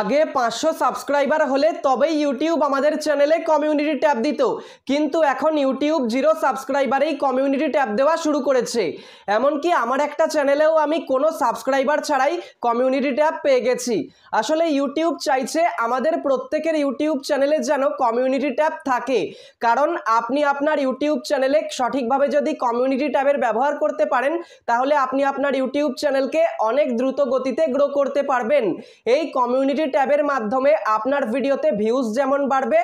আগে পাঁচশো সাবস্ক্রাইবার হলে তবেই ইউটিউব আমাদের চ্যানেলে কমিউনিটি ট্যাব দিত কিন্তু এখন ইউটিউব জিরো সাবস্ক্রাইবারেই কমিউনিটি ট্যাব দেওয়া শুরু করেছে এমনকি আমার একটা চ্যানেলেও আমি কোনো সাবস্ক্রাইবার ছাড়াই কমিউনিটি ট্যাব পেয়ে গেছি আসলে ইউটিউব চাইছে আমাদের প্রত্যেকের ইউটিউব চ্যানেলে যেন কমিউনিটি ট্যাব থাকে কারণ আপনি আপনার ইউটিউব চ্যানেলে সঠিকভাবে যদি কমিউনিটি ট্যাবের ব্যবহার করতে পারেন তাহলে আপনি আপনার ইউটিউব চ্যানেলকে অনেক দ্রুত গতিতে গ্রো করতে পারবেন এই কমিউনিটি ভিজিবিলিটি ট্যাবের মাধ্যমে আপনার ভিডিওতে ভিউজ যেমন বাড়বে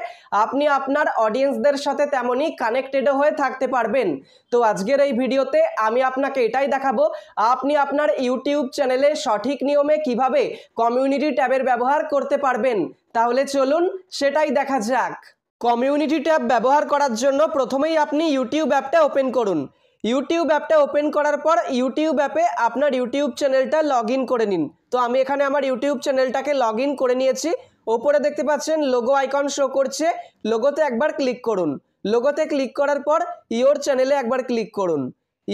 আপনি আপনার অডিয়েন্সদের সাথে তেমনই কানেক্টেডও হয়ে থাকতে পারবেন তো আজকের এই ভিডিওতে আমি আপনাকে এটাই দেখাবো আপনি আপনার ইউটিউব চ্যানেলে সঠিক নিয়মে কিভাবে কমিউনিটি ট্যাবের ব্যবহার করতে পারবেন তাহলে চলুন সেটাই দেখা যাক কমিউনিটি ট্যাব ব্যবহার করার জন্য প্রথমেই আপনি ইউটিউব অ্যাপটা ওপেন করুন ইউটিউব অ্যাপটা ওপেন করার পর ইউটিউব অ্যাপে আপনার ইউটিউব চ্যানেলটা লগ করে নিন তো আমি এখানে আমার ইউটিউব চ্যানেলটাকে লগ করে নিয়েছি ওপরে দেখতে পাচ্ছেন লোগো আইকন শো করছে লোগোতে একবার ক্লিক করুন লোগোতে ক্লিক করার পর ইওর চ্যানেলে একবার ক্লিক করুন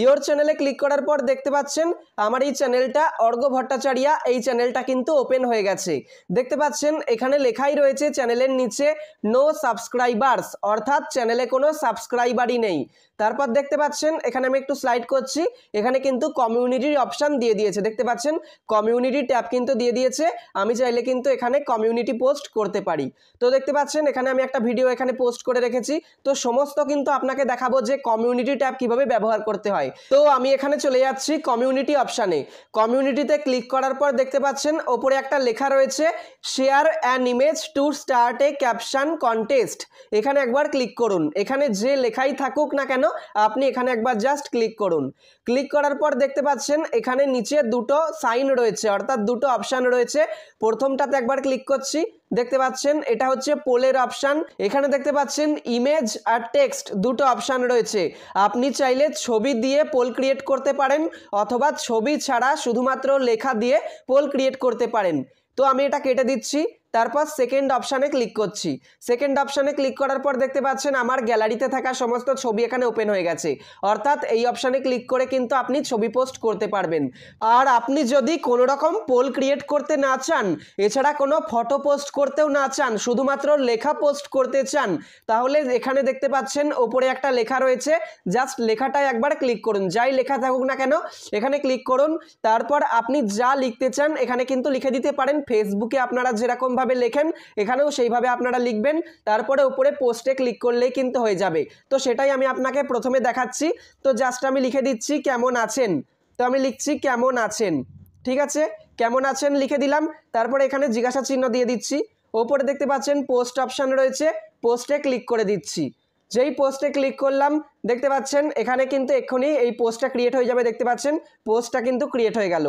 ইয়োর চ্যানেলে ক্লিক করার পর দেখতে পাচ্ছেন আমার এই চ্যানেলটা অর্গ ভট্টাচার্যা এই চ্যানেলটা কিন্তু ওপেন হয়ে গেছে দেখতে পাচ্ছেন এখানে লেখাই রয়েছে চ্যানেলের নিচে নো সাবস্ক্রাইবার্স অর্থাৎ চ্যানেলে কোনো সাবস্ক্রাইবারই নেই তারপর দেখতে পাচ্ছেন এখানে আমি একটু স্লাইড করছি এখানে কিন্তু কমিউনিটির অপশান দিয়ে দিয়েছে দেখতে পাচ্ছেন কমিউনিটি ট্যাব কিন্তু দিয়ে দিয়েছে আমি চাইলে কিন্তু এখানে কমিউনিটি পোস্ট করতে পারি তো দেখতে পাচ্ছেন এখানে আমি একটা ভিডিও এখানে পোস্ট করে রেখেছি তো সমস্ত কিন্তু আপনাকে দেখাবো যে কমিউনিটি ট্যাব কিভাবে ব্যবহার করতে হয় হয় তো আমি এখানে চলে যাচ্ছি কমিউনিটি অপশানে কমিউনিটিতে ক্লিক করার পর দেখতে পাচ্ছেন ওপরে একটা লেখা রয়েছে share an image to start a caption contest এখানে একবার ক্লিক করুন এখানে যে লেখাই থাকুক না কেন আপনি এখানে একবার জাস্ট ক্লিক করুন ক্লিক করার পর দেখতে পাচ্ছেন এখানে নিচে দুটো সাইন রয়েছে অর্থাৎ দুটো অপশান রয়েছে প্রথমটাতে একবার ক্লিক করছি দেখতে পাচ্ছেন এটা হচ্ছে পোলের অপশান এখানে দেখতে পাচ্ছেন ইমেজ আর টেক্সট দুটো অপশান রয়েছে আপনি চাইলে ছবি দিয়ে পোল ক্রিয়েট করতে পারেন অথবা ছবি ছাড়া শুধুমাত্র লেখা দিয়ে পোল ক্রিয়েট করতে পারেন তো আমি এটা কেটে দিচ্ছি তারপর সেকেন্ড অপশানে ক্লিক করছি সেকেন্ড অপশানে ক্লিক করার পর দেখতে পাচ্ছেন আমার গ্যালারিতে থাকা সমস্ত ছবি এখানে ওপেন হয়ে গেছে অর্থাৎ এই অপশানে ক্লিক করে কিন্তু আপনি ছবি পোস্ট করতে পারবেন আর আপনি যদি কোনো রকম পোল ক্রিয়েট করতে না চান এছাড়া কোনো ফটো পোস্ট করতেও না চান শুধুমাত্র লেখা পোস্ট করতে চান তাহলে এখানে দেখতে পাচ্ছেন ওপরে একটা লেখা রয়েছে জাস্ট লেখাটায় একবার ক্লিক করুন যাই লেখা থাকুক না কেন এখানে ক্লিক করুন তারপর আপনি যা লিখতে চান এখানে কিন্তু লিখে দিতে পারেন ফেসবুকে আপনারা যেরকমভাবে যেভাবে লেখেন এখানেও সেইভাবে আপনারা লিখবেন তারপরে উপরে পোস্টে ক্লিক করলেই কিন্তু হয়ে যাবে তো সেটাই আমি আপনাকে প্রথমে দেখাচ্ছি তো জাস্ট আমি লিখে দিচ্ছি কেমন আছেন তো আমি লিখছি কেমন আছেন ঠিক আছে কেমন আছেন লিখে দিলাম তারপরে এখানে জিজ্ঞাসা চিহ্ন দিয়ে দিচ্ছি ওপরে দেখতে পাচ্ছেন পোস্ট অপশান রয়েছে পোস্টে ক্লিক করে দিচ্ছি যেই পোস্টে ক্লিক করলাম দেখতে পাচ্ছেন এখানে কিন্তু এক্ষুনি এই পোস্টটা ক্রিয়েট হয়ে যাবে দেখতে পাচ্ছেন পোস্টটা কিন্তু ক্রিয়েট হয়ে গেল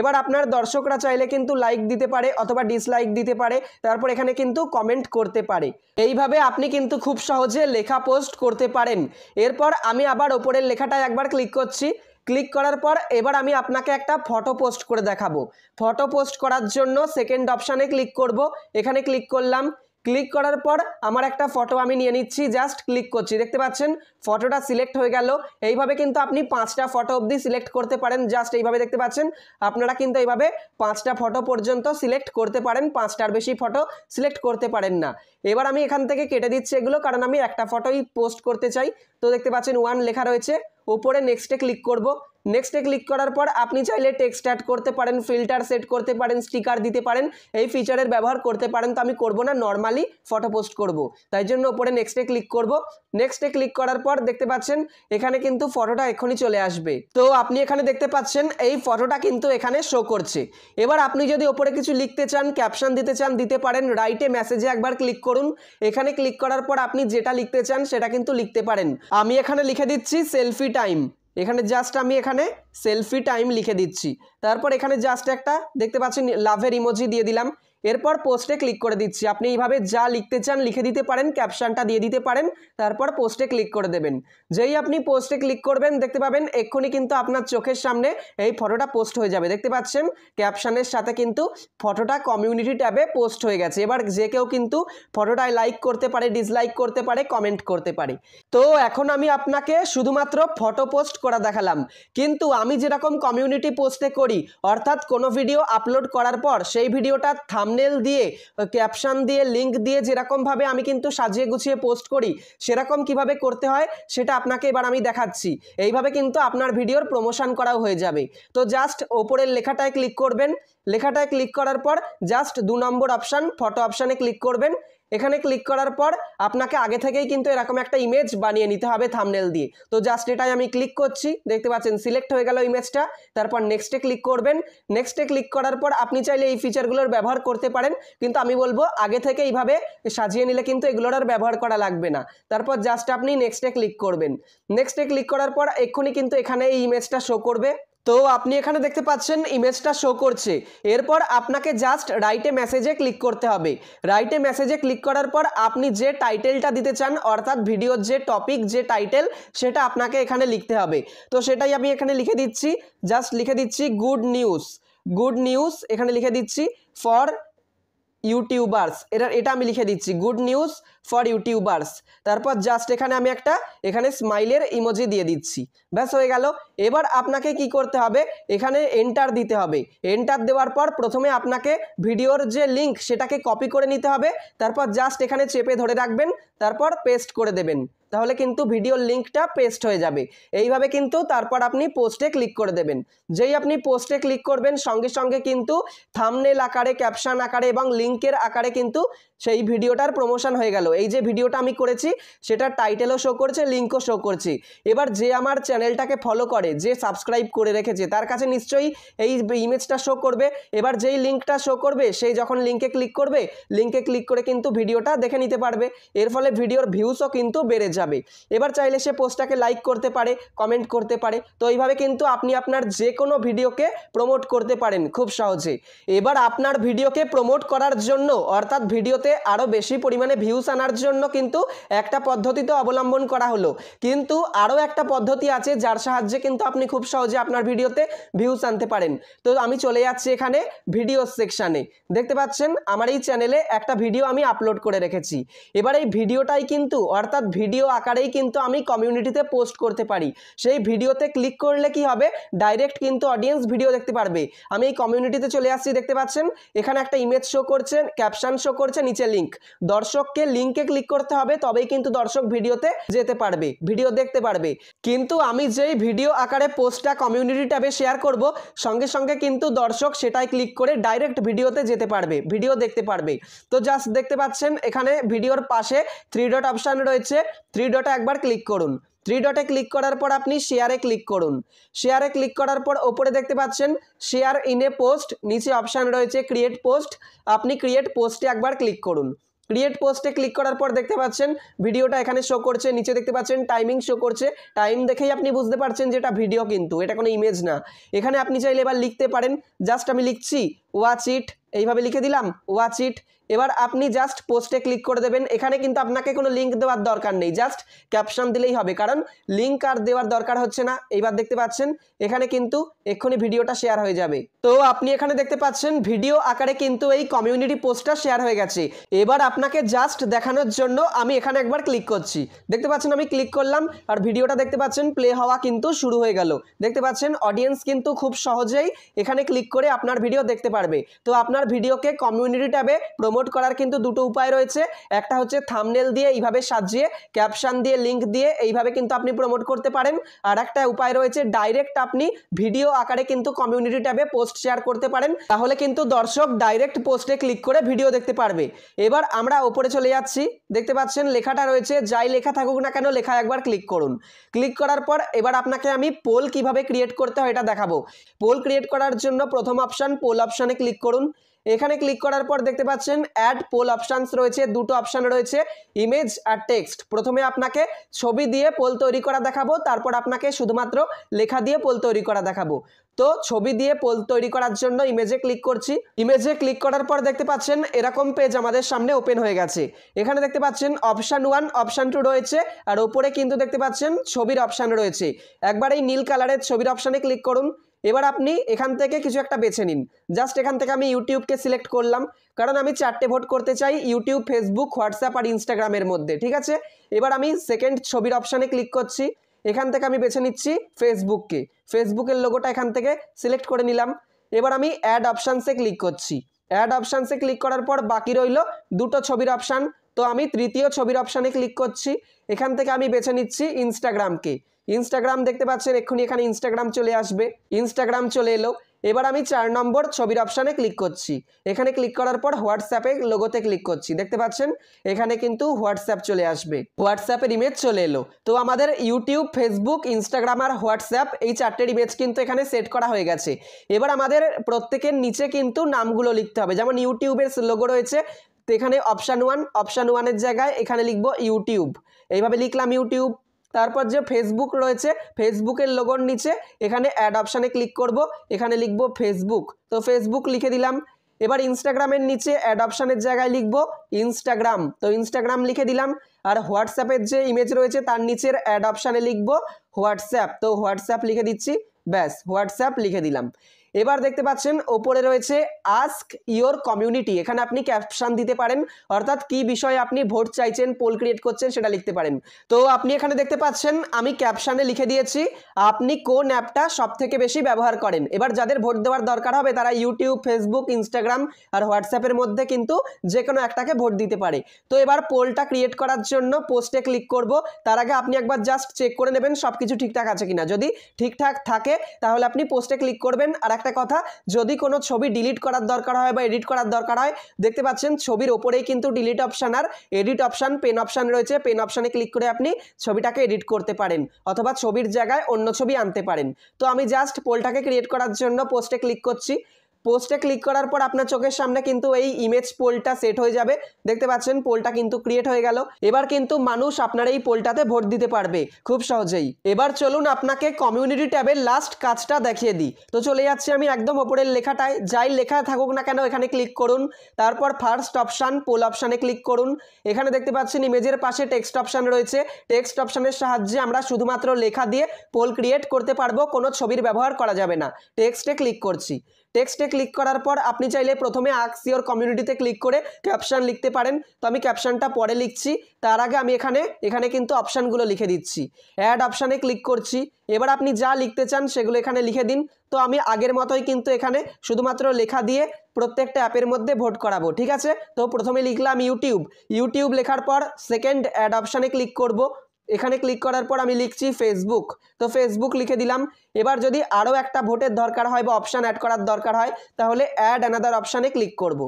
এবার আপনার দর্শকরা চাইলে কিন্তু লাইক দিতে পারে অথবা ডিসলাইক দিতে পারে তারপর এখানে কিন্তু কমেন্ট করতে পারে এইভাবে আপনি কিন্তু খুব সহজে লেখা পোস্ট করতে পারেন এরপর আমি আবার ওপরের লেখাটায় একবার ক্লিক করছি ক্লিক করার পর এবার আমি আপনাকে একটা ফটো পোস্ট করে দেখাবো ফটো পোস্ট করার জন্য সেকেন্ড অপশানে ক্লিক করব এখানে ক্লিক করলাম ক্লিক করার পর আমার একটা ফটো আমি নিয়ে নিচ্ছি জাস্ট ক্লিক করছি দেখতে পাচ্ছেন ফটোটা সিলেক্ট হয়ে গেল এইভাবে কিন্তু আপনি পাঁচটা ফটো অবধি সিলেক্ট করতে পারেন জাস্ট এইভাবে দেখতে পাচ্ছেন আপনারা কিন্তু এইভাবে পাঁচটা ফটো পর্যন্ত সিলেক্ট করতে পারেন পাঁচটার বেশি ফটো সিলেক্ট করতে পারেন না এবার আমি এখান থেকে কেটে দিচ্ছি এগুলো কারণ আমি একটা ফটোই পোস্ট করতে চাই তো দেখতে পাচ্ছেন ওয়ান লেখা রয়েছে ওপরে নেক্সটে ক্লিক করবো নেক্সটে ক্লিক করার পর আপনি চাইলে টেক্সট অ্যাড করতে পারেন ফিল্টার সেট করতে পারেন স্টিকার দিতে পারেন এই ফিচারের ব্যবহার করতে পারেন তো আমি করব না নর্মালি ফটো পোস্ট করব তাই জন্য ওপরে নেক্সটে ক্লিক করব নেক্সটে ক্লিক করার পর দেখতে পাচ্ছেন এখানে কিন্তু ফটোটা এখনই চলে আসবে তো আপনি এখানে দেখতে পাচ্ছেন এই ফটোটা কিন্তু এখানে শো করছে এবার আপনি যদি ওপরে কিছু লিখতে চান ক্যাপশন দিতে চান দিতে পারেন রাইটে মেসেজে একবার ক্লিক করুন এখানে ক্লিক করার পর আপনি যেটা লিখতে চান সেটা কিন্তু লিখতে পারেন আমি এখানে লিখে দিচ্ছি সেলফি টাইম এখানে জাস্ট আমি এখানে সেলফি টাইম লিখে দিচ্ছি তারপর এখানে জাস্ট একটা দেখতে পাচ্ছি লাভের ইমোজি দিয়ে দিলাম এরপর পোস্টে ক্লিক করে দিচ্ছি আপনি এইভাবে যা লিখতে চান লিখে দিতে পারেন ক্যাপশানটা দিয়ে দিতে পারেন তারপর পোস্টে ক্লিক করে দেবেন যেই আপনি পোস্টে ক্লিক করবেন দেখতে পাবেন এক্ষুনি কিন্তু আপনার চোখের সামনে এই ফটোটা পোস্ট হয়ে যাবে দেখতে পাচ্ছেন ক্যাপশানের সাথে কিন্তু ফটোটা কমিউনিটি ট্যাবে পোস্ট হয়ে গেছে এবার যে কেউ কিন্তু ফটোটায় লাইক করতে পারে ডিসলাইক করতে পারে কমেন্ট করতে পারে তো এখন আমি আপনাকে শুধুমাত্র ফটো পোস্ট করা দেখালাম কিন্তু আমি যেরকম কমিউনিটি পোস্টে করি অর্থাৎ কোনো ভিডিও আপলোড করার পর সেই ভিডিওটা থাম থামনেল দিয়ে ক্যাপশন দিয়ে লিঙ্ক দিয়ে যেরকমভাবে আমি কিন্তু সাজিয়ে গুছিয়ে পোস্ট করি সেরকম কিভাবে করতে হয় সেটা আপনাকে এবার আমি দেখাচ্ছি এইভাবে কিন্তু আপনার ভিডিওর প্রমোশন করাও হয়ে যাবে তো জাস্ট ওপরের লেখাটায় ক্লিক করবেন লেখাটায় ক্লিক করার পর জাস্ট দু নম্বর অপশান ফটো অপশানে ক্লিক করবেন এখানে ক্লিক করার পর আপনাকে আগে থেকেই কিন্তু এরকম একটা ইমেজ বানিয়ে নিতে হবে থামনেল দিয়ে তো জাস্ট এটাই আমি ক্লিক করছি দেখতে পাচ্ছেন সিলেক্ট হয়ে গেল ইমেজটা তারপর নেক্সটে ক্লিক করবেন নেক্সটে ক্লিক করার পর আপনি চাইলে এই ফিচারগুলোর ব্যবহার করতে পারেন কিন্তু আমি বলবো আগে থেকে এইভাবে সাজিয়ে নিলে কিন্তু এগুলোর আর ব্যবহার করা লাগবে না তারপর জাস্ট আপনি নেক্সটে ক্লিক করবেন নেক্সটে ক্লিক করার পর এক্ষুনি কিন্তু এখানে এই ইমেজটা শো করবে তো আপনি এখানে দেখতে পাচ্ছেন ইমেজটা শো করছে এরপর আপনাকে জাস্ট রাইটে মেসেজে ক্লিক করতে হবে রাইটে মেসেজে ক্লিক করার পর আপনি যে টাইটেলটা দিতে চান অর্থাৎ ভিডিওর যে টপিক যে টাইটেল সেটা আপনাকে এখানে লিখতে হবে তো সেটাই আমি এখানে লিখে দিচ্ছি জাস্ট লিখে দিচ্ছি গুড নিউজ গুড নিউজ এখানে লিখে দিচ্ছি ফর ইউটিউবার্স এটা এটা আমি লিখে দিচ্ছি গুড নিউজ ফর ইউটিউবার্স তারপর জাস্ট এখানে আমি একটা এখানে স্মাইলের ইমোজি দিয়ে দিচ্ছি ব্যাস হয়ে গেল এবার আপনাকে কি করতে হবে এখানে এন্টার দিতে হবে এন্টার দেওয়ার পর প্রথমে আপনাকে ভিডিওর যে লিঙ্ক সেটাকে কপি করে নিতে হবে তারপর জাস্ট এখানে চেপে ধরে রাখবেন তারপর পেস্ট করে দেবেন তাহলে কিন্তু ভিডিওর লিঙ্কটা পেস্ট হয়ে যাবে এইভাবে কিন্তু তারপর আপনি পোস্টে ক্লিক করে দেবেন যেই আপনি পোস্টে ক্লিক করবেন সঙ্গে সঙ্গে কিন্তু থামনেল আকারে ক্যাপশান আকারে এবং লিঙ্কের আকারে কিন্তু সেই ভিডিওটার প্রমোশন হয়ে গেল এই যে ভিডিওটা আমি করেছি সেটা টাইটেলও শো করছে লিঙ্কও শো করছি এবার যে আমার চ্যানেলটাকে ফলো করে যে সাবস্ক্রাইব করে রেখেছে তার কাছে নিশ্চয়ই এই ইমেজটা শো করবে এবার যেই লিঙ্কটা শো করবে সেই যখন লিঙ্কে ক্লিক করবে লিঙ্কে ক্লিক করে কিন্তু ভিডিওটা দেখে নিতে পারবে এর ফলে ভিডিওর ভিউসও কিন্তু বেড়ে যাবে এবার চাইলে সে পোস্টটাকে লাইক করতে পারে কমেন্ট করতে পারে তো এইভাবে কিন্তু আপনি আপনার যে কোনো ভিডিওকে প্রমোট করতে পারেন খুব সহজে এবার আপনার ভিডিওকে প্রমোট করার জন্য অর্থাৎ ভিডিওতে ভিডিওতে আরও বেশি পরিমাণে ভিউস আনার জন্য কিন্তু একটা পদ্ধতি তো অবলম্বন করা হলো কিন্তু আরও একটা পদ্ধতি আছে যার সাহায্যে কিন্তু আপনি খুব সহজে আপনার ভিডিওতে ভিউস আনতে পারেন তো আমি চলে যাচ্ছি এখানে ভিডিও সেকশানে দেখতে পাচ্ছেন আমার এই চ্যানেলে একটা ভিডিও আমি আপলোড করে রেখেছি এবার এই ভিডিওটাই কিন্তু অর্থাৎ ভিডিও আকারেই কিন্তু আমি কমিউনিটিতে পোস্ট করতে পারি সেই ভিডিওতে ক্লিক করলে কি হবে ডাইরেক্ট কিন্তু অডিয়েন্স ভিডিও দেখতে পারবে আমি এই কমিউনিটিতে চলে আসছি দেখতে পাচ্ছেন এখানে একটা ইমেজ শো করছেন ক্যাপশান শো করছে নিচে নিচে লিঙ্ক দর্শককে লিঙ্কে ক্লিক করতে হবে তবেই কিন্তু দর্শক ভিডিওতে যেতে পারবে ভিডিও দেখতে পারবে কিন্তু আমি যেই ভিডিও আকারে পোস্টটা কমিউনিটি ট্যাবে শেয়ার করব সঙ্গে সঙ্গে কিন্তু দর্শক সেটাই ক্লিক করে ডাইরেক্ট ভিডিওতে যেতে পারবে ভিডিও দেখতে পারবে তো জাস্ট দেখতে পাচ্ছেন এখানে ভিডিওর পাশে থ্রি ডট অপশান রয়েছে থ্রি ডটে একবার ক্লিক করুন থ্রি ডটে ক্লিক করার পর আপনি শেয়ারে ক্লিক করুন শেয়ারে ক্লিক করার পর ওপরে দেখতে পাচ্ছেন শেয়ার ইন এ পোস্ট নিচে অপশান রয়েছে ক্রিয়েট পোস্ট আপনি ক্রিয়েট পোস্টে একবার ক্লিক করুন ক্রিয়েট পোস্টে ক্লিক করার পর দেখতে পাচ্ছেন ভিডিওটা এখানে শো করছে নিচে দেখতে পাচ্ছেন টাইমিং শো করছে টাইম দেখেই আপনি বুঝতে পারছেন যে এটা ভিডিও কিন্তু এটা কোনো ইমেজ না এখানে আপনি চাইলে এবার লিখতে পারেন জাস্ট আমি লিখছি ওয়াচ ইট এইভাবে লিখে দিলাম ওয়াচ ইট এবার আপনি জাস্ট পোস্টে ক্লিক করে দেবেন এখানে কিন্তু আপনাকে কোনো লিঙ্ক দেওয়ার দরকার নেই জাস্ট ক্যাপশন দিলেই হবে কারণ লিঙ্ক আর দেওয়ার দরকার হচ্ছে না এইবার দেখতে পাচ্ছেন এখানে কিন্তু এক্ষুনি ভিডিওটা শেয়ার হয়ে যাবে তো আপনি এখানে দেখতে পাচ্ছেন ভিডিও আকারে কিন্তু এই কমিউনিটি পোস্টটা শেয়ার হয়ে গেছে এবার আপনাকে জাস্ট দেখানোর জন্য আমি এখানে একবার ক্লিক করছি দেখতে পাচ্ছেন আমি ক্লিক করলাম আর ভিডিওটা দেখতে পাচ্ছেন প্লে হওয়া কিন্তু শুরু হয়ে গেল দেখতে পাচ্ছেন অডিয়েন্স কিন্তু খুব সহজেই এখানে ক্লিক করে আপনার ভিডিও দেখতে পারবে তো আপনার ভিডিওকে কমিউনিটি ট্যাবে প্রমোট প্রমোট করার কিন্তু দুটো উপায় রয়েছে একটা হচ্ছে থামনেল দিয়ে এইভাবে সাজিয়ে ক্যাপশন দিয়ে লিঙ্ক দিয়ে এইভাবে কিন্তু আপনি প্রমোট করতে পারেন আর একটা উপায় রয়েছে ডাইরেক্ট আপনি ভিডিও আকারে কিন্তু কমিউনিটি ট্যাবে পোস্ট শেয়ার করতে পারেন তাহলে কিন্তু দর্শক ডাইরেক্ট পোস্টে ক্লিক করে ভিডিও দেখতে পারবে এবার আমরা ওপরে চলে যাচ্ছি দেখতে পাচ্ছেন লেখাটা রয়েছে যাই লেখা থাকুক না কেন লেখা একবার ক্লিক করুন ক্লিক করার পর এবার আপনাকে আমি পোল কিভাবে ক্রিয়েট করতে হয় এটা দেখাবো পোল ক্রিয়েট করার জন্য প্রথম অপশান পোল অপশানে ক্লিক করুন এখানে ক্লিক করার পর দেখতে পাচ্ছেন অ্যাড পোল অপশানস রয়েছে দুটো অপশান রয়েছে ইমেজ আর টেক্সট প্রথমে আপনাকে ছবি দিয়ে পোল তৈরি করা দেখাবো তারপর আপনাকে শুধুমাত্র লেখা দিয়ে পোল তৈরি করা দেখাবো তো ছবি দিয়ে পোল তৈরি করার জন্য ইমেজে ক্লিক করছি ইমেজে ক্লিক করার পর দেখতে পাচ্ছেন এরকম পেজ আমাদের সামনে ওপেন হয়ে গেছে এখানে দেখতে পাচ্ছেন অপশান ওয়ান অপশান টু রয়েছে আর ওপরে কিন্তু দেখতে পাচ্ছেন ছবির অপশান রয়েছে একবার এই নীল কালারের ছবির অপশানে ক্লিক করুন এবার আপনি এখান থেকে কিছু একটা বেছে নিন জাস্ট এখান থেকে আমি ইউটিউবকে সিলেক্ট করলাম কারণ আমি চারটে ভোট করতে চাই ইউটিউব ফেসবুক হোয়াটসঅ্যাপ আর ইনস্টাগ্রামের মধ্যে ঠিক আছে এবার আমি সেকেন্ড ছবির অপশানে ক্লিক করছি এখান থেকে আমি বেছে নিচ্ছি ফেসবুককে ফেসবুকের লোগোটা এখান থেকে সিলেক্ট করে নিলাম এবার আমি অ্যাড অপশানসে ক্লিক করছি অ্যাড অপশানসে ক্লিক করার পর বাকি রইল দুটো ছবির অপশান তো আমি তৃতীয় ছবির অপশানে ক্লিক করছি এখান থেকে আমি বেছে নিচ্ছি ইনস্টাগ্রামকে ইনস্টাগ্রাম দেখতে পাচ্ছেন এক্ষুনি এখানে ইনস্টাগ্রাম চলে আসবে ইনস্টাগ্রাম চলে এলো এবার আমি চার নম্বর ছবির অপশানে ক্লিক করছি এখানে ক্লিক করার পর হোয়াটসঅ্যাপে লোগোতে ক্লিক করছি দেখতে পাচ্ছেন এখানে কিন্তু হোয়াটসঅ্যাপ চলে আসবে হোয়াটসঅ্যাপের ইমেজ চলে এলো তো আমাদের ইউটিউব ফেসবুক ইনস্টাগ্রাম আর হোয়াটসঅ্যাপ এই চারটের ইমেজ কিন্তু এখানে সেট করা হয়ে গেছে এবার আমাদের প্রত্যেকের নিচে কিন্তু নামগুলো লিখতে হবে যেমন ইউটিউবের লোগো রয়েছে তো এখানে অপশান ওয়ান অপশান ওয়ানের জায়গায় এখানে লিখব ইউটিউব এইভাবে লিখলাম ইউটিউব তারপর যে ফেসবুক রয়েছে ফেসবুকের লোগোর নিচে এখানে অ্যাড অপশানে ক্লিক করব এখানে লিখব ফেসবুক তো ফেসবুক লিখে দিলাম এবার ইনস্টাগ্রামের নিচে অ্যাড অপশানের জায়গায় লিখব ইনস্টাগ্রাম তো ইনস্টাগ্রাম লিখে দিলাম আর হোয়াটসঅ্যাপের যে ইমেজ রয়েছে তার নিচের অ্যাড অপশানে লিখব হোয়াটসঅ্যাপ তো হোয়াটসঅ্যাপ লিখে দিচ্ছি ব্যাস হোয়াটসঅ্যাপ লিখে দিলাম এবার দেখতে পাচ্ছেন ওপরে রয়েছে আস্ক ইয়োর কমিউনিটি এখানে আপনি ক্যাপশান দিতে পারেন অর্থাৎ কি বিষয়ে আপনি ভোট চাইছেন পোল ক্রিয়েট করছেন সেটা লিখতে পারেন তো আপনি এখানে দেখতে পাচ্ছেন আমি ক্যাপশানে লিখে দিয়েছি আপনি কোন অ্যাপটা সব থেকে বেশি ব্যবহার করেন এবার যাদের ভোট দেওয়ার দরকার হবে তারা ইউটিউব ফেসবুক ইনস্টাগ্রাম আর হোয়াটসঅ্যাপের মধ্যে কিন্তু যে কোনো একটাকে ভোট দিতে পারে তো এবার পোলটা ক্রিয়েট করার জন্য পোস্টে ক্লিক করব তার আগে আপনি একবার জাস্ট চেক করে নেবেন সব কিছু ঠিকঠাক আছে কিনা যদি ঠিকঠাক থাকে তাহলে আপনি পোস্টে ক্লিক করবেন আর একটা কথা যদি কোনো ছবি ডিলিট করার দরকার হয় বা এডিট করার দরকার হয় দেখতে পাচ্ছেন ছবির ওপরেই কিন্তু ডিলিট অপশান আর এডিট অপশান পেন অপশান রয়েছে পেন অপশানে ক্লিক করে আপনি ছবিটাকে এডিট করতে পারেন অথবা ছবির জায়গায় অন্য ছবি আনতে পারেন তো আমি জাস্ট পোলটাকে ক্রিয়েট করার জন্য পোস্টে ক্লিক করছি পোস্টে ক্লিক করার পর আপনার চোখের সামনে কিন্তু এই ইমেজ পোলটা সেট হয়ে যাবে দেখতে পাচ্ছেন পোলটা কিন্তু ক্রিয়েট হয়ে গেল এবার কিন্তু মানুষ আপনার এই পোলটাতে ভোট দিতে পারবে খুব সহজেই এবার চলুন আপনাকে কমিউনিটি ট্যাবের লাস্ট কাজটা দেখিয়ে দিই তো চলে যাচ্ছি আমি একদম ওপরের লেখাটায় যাই লেখা থাকুক না কেন এখানে ক্লিক করুন তারপর ফার্স্ট অপশান পোল অপশানে ক্লিক করুন এখানে দেখতে পাচ্ছেন ইমেজের পাশে টেক্সট অপশান রয়েছে টেক্সট অপশানের সাহায্যে আমরা শুধুমাত্র লেখা দিয়ে পোল ক্রিয়েট করতে পারবো কোনো ছবির ব্যবহার করা যাবে না টেক্সটে ক্লিক করছি টেক্সটে ক্লিক করার পর আপনি চাইলে প্রথমে আক্স ইওর কমিউনিটিতে ক্লিক করে ক্যাপশান লিখতে পারেন তো আমি ক্যাপশানটা পরে লিখছি তার আগে আমি এখানে এখানে কিন্তু অপশানগুলো লিখে দিচ্ছি অ্যাড অপশানে ক্লিক করছি এবার আপনি যা লিখতে চান সেগুলো এখানে লিখে দিন তো আমি আগের মতোই কিন্তু এখানে শুধুমাত্র লেখা দিয়ে প্রত্যেকটা অ্যাপের মধ্যে ভোট করাবো ঠিক আছে তো প্রথমে লিখলাম ইউটিউব ইউটিউব লেখার পর সেকেন্ড অ্যাড অপশানে ক্লিক করব এখানে ক্লিক করার পর আমি লিখছি ফেসবুক তো ফেসবুক লিখে দিলাম এবার যদি আরও একটা ভোটের দরকার হয় বা অপশান অ্যাড করার দরকার হয় তাহলে অ্যাড অ্যানাদার অপশানে ক্লিক করব।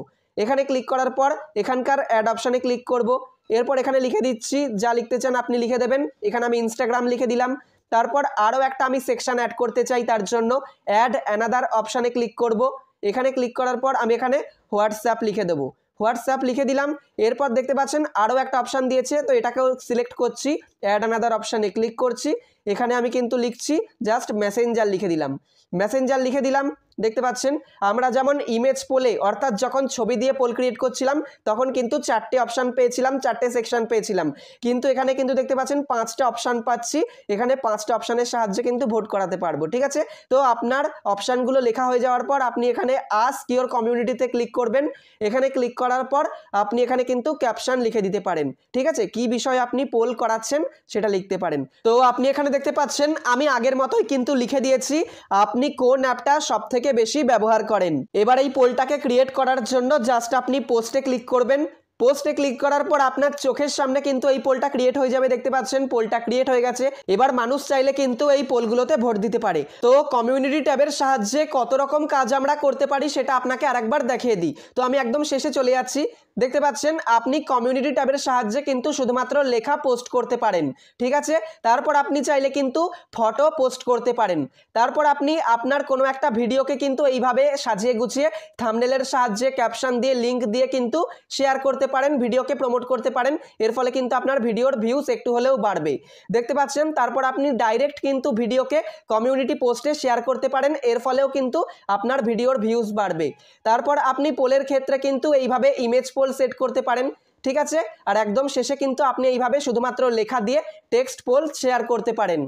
এখানে ক্লিক করার পর এখানকার অ্যাড অপশানে ক্লিক করব। এরপর এখানে লিখে দিচ্ছি যা লিখতে চান আপনি লিখে দেবেন এখানে আমি ইনস্টাগ্রাম লিখে দিলাম তারপর আরও একটা আমি সেকশান অ্যাড করতে চাই তার জন্য অ্যাড অ্যানাদার অপশানে ক্লিক করব। এখানে ক্লিক করার পর আমি এখানে হোয়াটসঅ্যাপ লিখে দেবো হোয়াটসঅ্যাপ লিখে দিলাম এরপর দেখতে পাচ্ছেন আরও একটা অপশান দিয়েছে তো এটাকেও সিলেক্ট করছি অ্যাড অ্যানাদার অপশানে ক্লিক করছি এখানে আমি কিন্তু লিখছি জাস্ট মেসেঞ্জার লিখে দিলাম মেসেঞ্জার লিখে দিলাম দেখতে পাচ্ছেন আমরা যেমন ইমেজ পোলে অর্থাৎ যখন ছবি দিয়ে পোল ক্রিয়েট করছিলাম তখন কিন্তু চারটে অপশান পেয়েছিলাম চারটে সেকশন পেয়েছিলাম কিন্তু এখানে কিন্তু দেখতে পাচ্ছেন পাঁচটা অপশান পাচ্ছি এখানে পাঁচটা অপশানের সাহায্যে কিন্তু ভোট করাতে পারবো ঠিক আছে তো আপনার অপশানগুলো লেখা হয়ে যাওয়ার পর আপনি এখানে আস কিওর কমিউনিটিতে ক্লিক করবেন এখানে ক্লিক করার পর আপনি এখানে কিন্তু ক্যাপশান লিখে দিতে পারেন ঠিক আছে কি বিষয়ে আপনি পোল করাচ্ছেন সেটা লিখতে পারেন তো আপনি এখানে দেখতে পাচ্ছেন আমি আগের মতোই কিন্তু লিখে দিয়েছি আপনি কোন অ্যাপটা সবথেকে বেশি ব্যবহার করেন এবার এই পোলটাকে ক্রিয়েট করার জন্য জাস্ট আপনি পোস্টে ক্লিক করবেন পোস্টে ক্লিক করার পর আপনার চোখের সামনে কিন্তু এই পোলটা ক্রিয়েট হয়ে যাবে দেখতে পাচ্ছেন পোলটা ক্রিয়েট হয়ে গেছে এবার মানুষ চাইলে কিন্তু এই পোলগুলোতে ভোট দিতে পারে তো কমিউনিটি ট্যাবের সাহায্যে কত রকম কাজ আমরা করতে পারি সেটা আপনাকে আরেকবার দেখিয়ে দিই তো আমি একদম শেষে চলে যাচ্ছি দেখতে পাচ্ছেন আপনি কমিউনিটি ট্যাবের সাহায্যে কিন্তু শুধুমাত্র লেখা পোস্ট করতে পারেন ঠিক আছে তারপর আপনি চাইলে কিন্তু ফটো পোস্ট করতে পারেন তারপর আপনি আপনার কোনো একটা ভিডিওকে কিন্তু এইভাবে সাজিয়ে গুছিয়ে থামনেলের সাহায্যে ক্যাপশন দিয়ে লিঙ্ক দিয়ে কিন্তু শেয়ার করতে পারেন ভিডিওকে প্রমোট করতে পারেন এর ফলে কিন্তু আপনার ভিডিওর ভিউস একটু হলেও বাড়বে দেখতে পাচ্ছেন তারপর আপনি ডাইরেক্ট কিন্তু ভিডিওকে কমিউনিটি পোস্টে শেয়ার করতে পারেন এর ফলেও কিন্তু আপনার ভিডিওর ভিউস বাড়বে তারপর আপনি পোলের ক্ষেত্রে কিন্তু এইভাবে ইমেজ পোল সেট করতে পারেন ঠিক আছে আর একদম শেষে কিন্তু আপনি এইভাবে শুধুমাত্র লেখা দিয়ে টেক্সট পোল শেয়ার করতে পারেন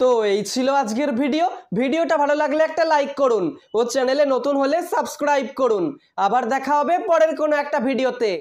তো এই ছিল আজকের ভিডিও ভিডিওটা ভালো লাগলে একটা লাইক করুন ও চ্যানেলে নতুন হলে সাবস্ক্রাইব করুন আবার দেখা হবে পরের কোনো একটা ভিডিওতে